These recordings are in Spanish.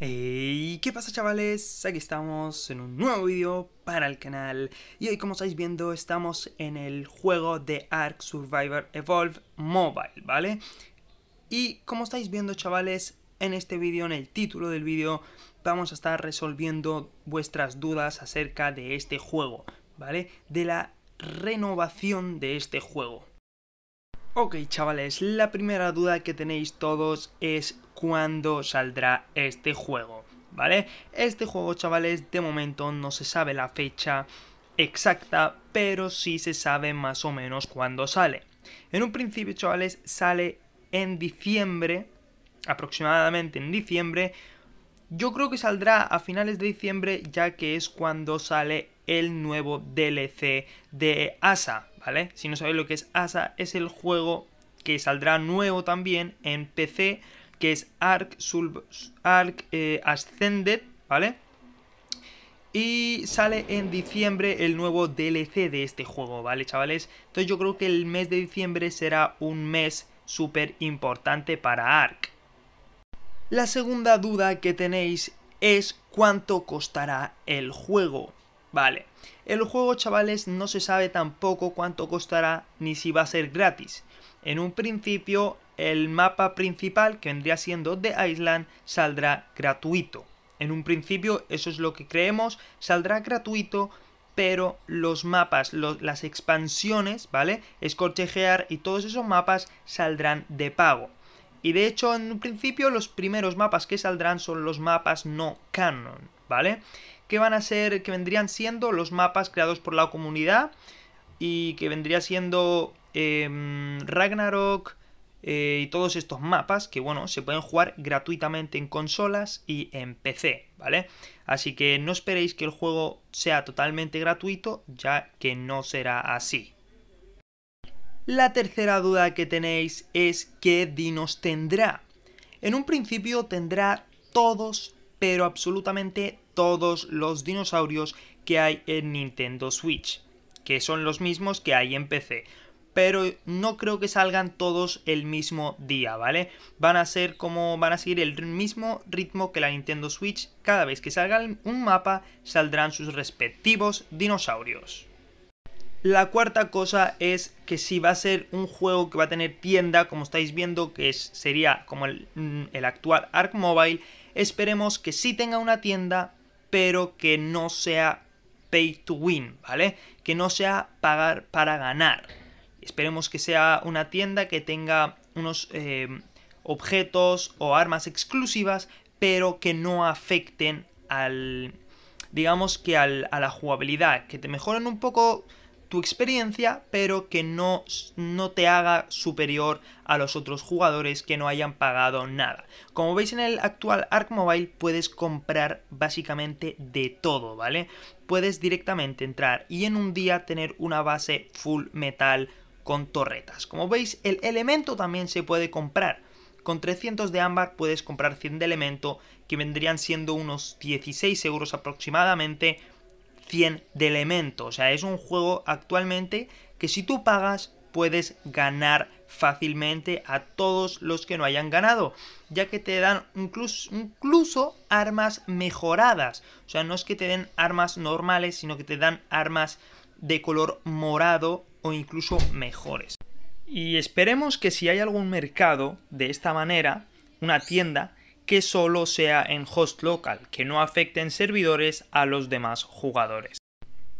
qué pasa chavales? Aquí estamos en un nuevo vídeo para el canal Y hoy como estáis viendo estamos en el juego de Ark Survivor Evolve Mobile, ¿vale? Y como estáis viendo chavales, en este vídeo, en el título del vídeo Vamos a estar resolviendo vuestras dudas acerca de este juego, ¿vale? De la renovación de este juego Ok chavales, la primera duda que tenéis todos es cuándo saldrá este juego, ¿vale? Este juego chavales de momento no se sabe la fecha exacta, pero sí se sabe más o menos cuándo sale. En un principio chavales sale en diciembre, aproximadamente en diciembre, yo creo que saldrá a finales de diciembre ya que es cuando sale el nuevo DLC de Asa, si no sabéis lo que es ASA, es el juego que saldrá nuevo también en PC, que es Ark, Ark eh, Ascended, ¿vale? Y sale en diciembre el nuevo DLC de este juego, ¿vale, chavales? Entonces yo creo que el mes de diciembre será un mes súper importante para Ark. La segunda duda que tenéis es cuánto costará el juego. Vale. El juego, chavales, no se sabe tampoco cuánto costará ni si va a ser gratis. En un principio, el mapa principal, que vendría siendo The Island, saldrá gratuito. En un principio, eso es lo que creemos, saldrá gratuito, pero los mapas, las expansiones, ¿vale? Scorchegear y todos esos mapas saldrán de pago. Y de hecho, en un principio, los primeros mapas que saldrán son los mapas no canon, ¿vale? que van a ser, que vendrían siendo los mapas creados por la comunidad y que vendría siendo em, Ragnarok eh, y todos estos mapas que, bueno, se pueden jugar gratuitamente en consolas y en PC, ¿vale? Así que no esperéis que el juego sea totalmente gratuito, ya que no será así. La tercera duda que tenéis es qué dinos tendrá. En un principio tendrá todos, pero absolutamente todos los dinosaurios que hay en Nintendo Switch, que son los mismos que hay en PC. Pero no creo que salgan todos el mismo día, ¿vale? Van a ser como van a seguir el mismo ritmo que la Nintendo Switch. Cada vez que salga un mapa saldrán sus respectivos dinosaurios. La cuarta cosa es que si va a ser un juego que va a tener tienda, como estáis viendo, que sería como el, mm, actual Arc Mobile, esperemos que si tenga una tienda, pero que no sea pay to win, ¿vale? Que no sea pagar para ganar. Esperemos que sea una tienda que tenga unos eh, objetos o armas exclusivas, pero que no afecten al, digamos que al, a la jugabilidad, que te mejoren un poco tu experiencia, pero que no, no te haga superior a los otros jugadores que no hayan pagado nada. Como veis en el actual Arc Mobile puedes comprar básicamente de todo, ¿vale? Puedes directamente entrar y en un día tener una base full metal con torretas. Como veis, el elemento también se puede comprar. Con 300 de ámbar puedes comprar 100 de elemento, que vendrían siendo unos 16 euros aproximadamente, 100 de elementos. O sea, es un juego actualmente que si tú pagas puedes ganar fácilmente a todos los que no hayan ganado, ya que te dan incluso, incluso, armas mejoradas. O sea, no es que te den armas normales, sino que te dan armas de color morado o incluso mejores. Y esperemos que si hay algún mercado de esta manera, una tienda, que solo sea en host local, que no afecten servidores a los demás jugadores.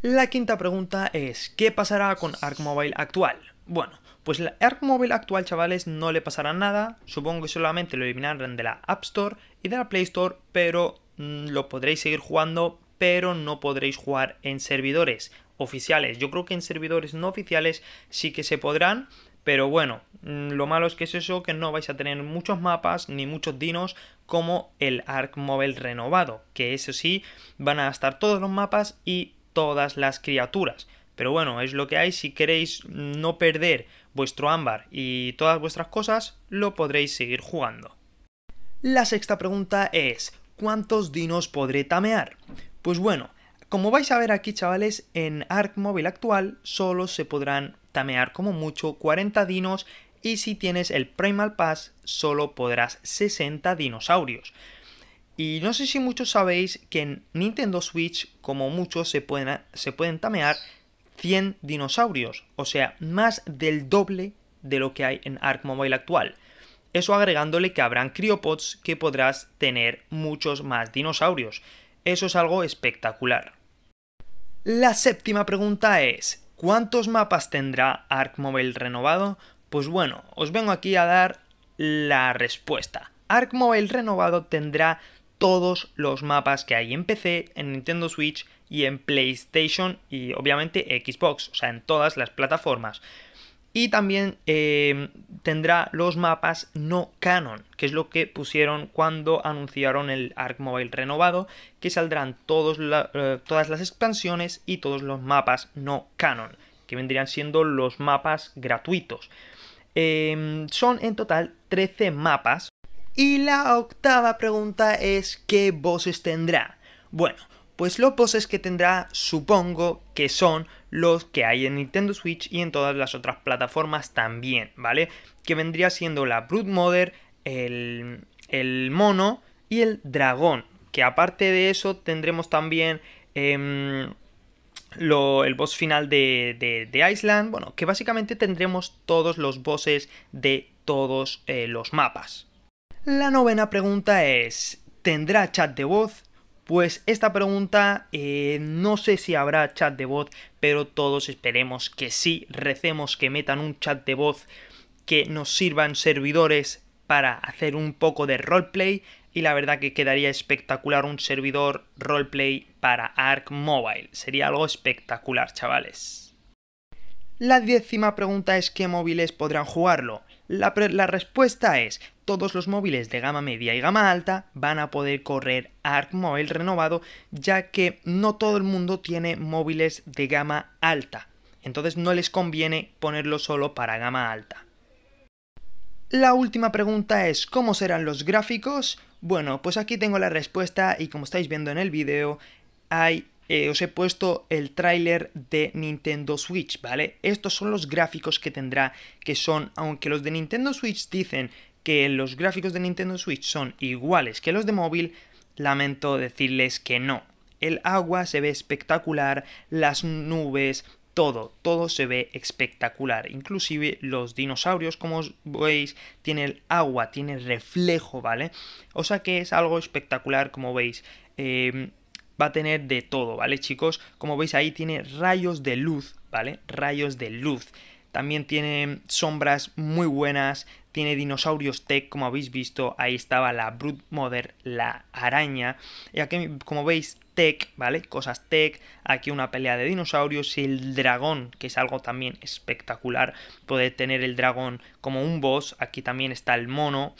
La quinta pregunta es, ¿qué pasará con Arc Mobile actual? Bueno, pues el Arc Mobile actual, chavales, no le pasará nada, supongo que solamente lo eliminarán de la App Store y de la Play Store, pero mm, lo podréis seguir jugando, pero no podréis jugar en servidores oficiales. Yo creo que en servidores no oficiales sí que se podrán, pero bueno, mm, lo malo es que es eso, que no vais a tener muchos mapas ni muchos dinos como el Ark Mobile renovado, que eso sí, van a estar todos los mapas y todas las criaturas. Pero bueno, es lo que hay, si queréis no perder vuestro ámbar y todas vuestras cosas, lo podréis seguir jugando. La sexta pregunta es, ¿cuántos dinos podré tamear? Pues bueno, como vais a ver aquí chavales, en Ark Mobile actual solo se podrán tamear como mucho 40 dinos y si tienes el Primal Pass solo podrás 60 dinosaurios. Y no sé si muchos sabéis que en Nintendo Switch como muchos se pueden, se pueden tamear 100 dinosaurios, o sea, más del doble de lo que hay en Ark Mobile actual. Eso agregándole que habrán criopods que podrás tener muchos más dinosaurios. Eso es algo espectacular. La séptima pregunta es, ¿Cuántos mapas tendrá Mobile renovado? Pues bueno, os vengo aquí a dar la respuesta. Mobile renovado tendrá todos los mapas que hay en PC, en Nintendo Switch y en PlayStation y obviamente Xbox, o sea, en todas las plataformas. Y también em, tendrá los mapas no canon, que es lo que pusieron cuando anunciaron el Arc Mobile renovado, que saldrán eh, todas las expansiones y todos los mapas no canon, que vendrían siendo los mapas gratuitos. Em, son en total 13 mapas. Y la octava pregunta es, ¿qué voces tendrá? Bueno, pues los bosses que tendrá supongo que son los que hay en Nintendo Switch y en todas las otras plataformas también, ¿vale? Que vendría siendo la Broodmother, Mother, el, mono y el dragón, que aparte de eso tendremos también... Em, lo, el boss final de, de, Island, bueno, que básicamente tendremos todos los bosses de todos eh, los mapas. La novena pregunta es, ¿tendrá chat de voz? Pues esta pregunta eh, no sé si habrá chat de voz, pero todos esperemos que sí, recemos que metan un chat de voz que nos sirvan servidores para hacer un poco de roleplay y la verdad que quedaría espectacular un servidor roleplay para Ark Mobile. Sería algo espectacular, chavales. La décima pregunta es qué móviles podrán jugarlo. La, respuesta es, todos los móviles de gama media y gama alta van a poder correr ArcMobile renovado, ya que no todo el mundo tiene móviles de gama alta, entonces no les conviene ponerlo solo para gama alta. La última pregunta es, ¿cómo serán los gráficos? Bueno, pues aquí tengo la respuesta y como estáis viendo en el vídeo, hay eh, os he puesto el tráiler de Nintendo Switch, ¿vale? Estos son los gráficos que tendrá, que son, aunque los de Nintendo Switch dicen que los gráficos de Nintendo Switch son iguales que los de móvil, lamento decirles que no. El agua se ve espectacular, las nubes, todo, todo se ve espectacular. Inclusive los dinosaurios, como veis, tiene el agua, tiene reflejo, ¿vale? O sea que es algo espectacular, como veis. Eh, va a tener de todo, ¿vale chicos? Como veis ahí tiene rayos de luz, ¿vale? Rayos de luz. También tiene sombras muy buenas, tiene dinosaurios tech, como habéis visto, ahí estaba la Brute Mother, la araña. Y aquí, como veis, tech, ¿vale? Cosas tech, aquí una pelea de dinosaurios y el dragón, que es algo también espectacular, puede tener el dragón como un boss, aquí también está el mono.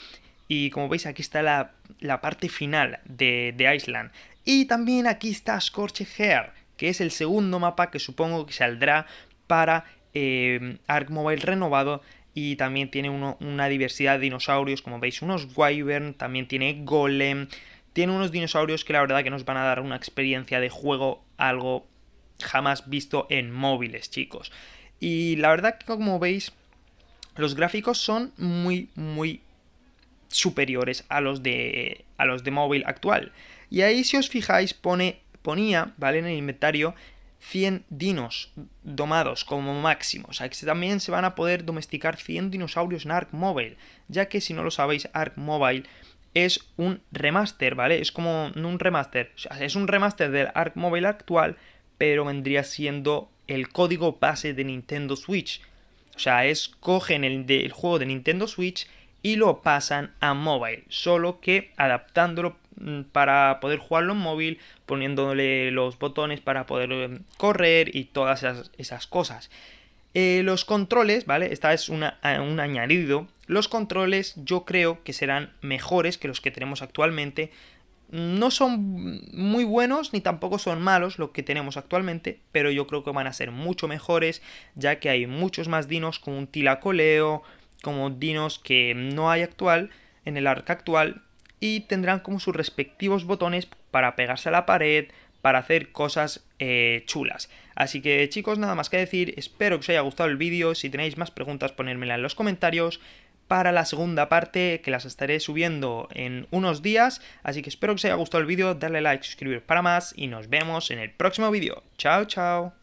Y como veis, aquí está la, la parte final de, de Island. Y también aquí está Scorched Hair, que es el segundo mapa que supongo que saldrá para eh, em, Ark Mobile renovado. Y también tiene una diversidad de dinosaurios, como veis, unos Wyvern, también tiene Golem. Tiene unos dinosaurios que la verdad que nos van a dar una experiencia de juego algo jamás visto en móviles, chicos. Y la verdad que como veis, los gráficos son muy, muy superiores a los de, a los de móvil actual. Y ahí, si os fijáis, pone, ponía, ¿vale? En el inventario 100 dinos domados como máximo. O sea, que también se van a poder domesticar 100 dinosaurios en Ark Mobile, ya que si no lo sabéis, Ark Mobile es un remaster, ¿vale? Es como un remaster, o sea, es un remaster del Ark Mobile actual, pero vendría siendo el código base de Nintendo Switch. O sea, es cogen el juego de Nintendo Switch y lo pasan a mobile, solo que adaptándolo mm, para poder jugarlo en móvil, poniéndole los botones para poder em, correr y todas esas, cosas. Eh, los controles, ¿vale? Esta es una, un añadido. Los controles yo creo que serán mejores que los que tenemos actualmente. No son muy buenos ni tampoco son malos los que tenemos actualmente, pero yo creo que van a ser mucho mejores, ya que hay muchos más dinos como un tilacoleo, como dinos que no hay actual en el arca actual y tendrán como sus respectivos botones para pegarse a la pared, para hacer cosas eh, chulas. Así que chicos, nada más que decir, espero que os haya gustado el vídeo, si tenéis más preguntas ponérmela en los comentarios, para la segunda parte que las estaré subiendo en unos días, así que espero que os haya gustado el vídeo, darle like, suscribir para más y nos vemos en el próximo vídeo. Chao, chao.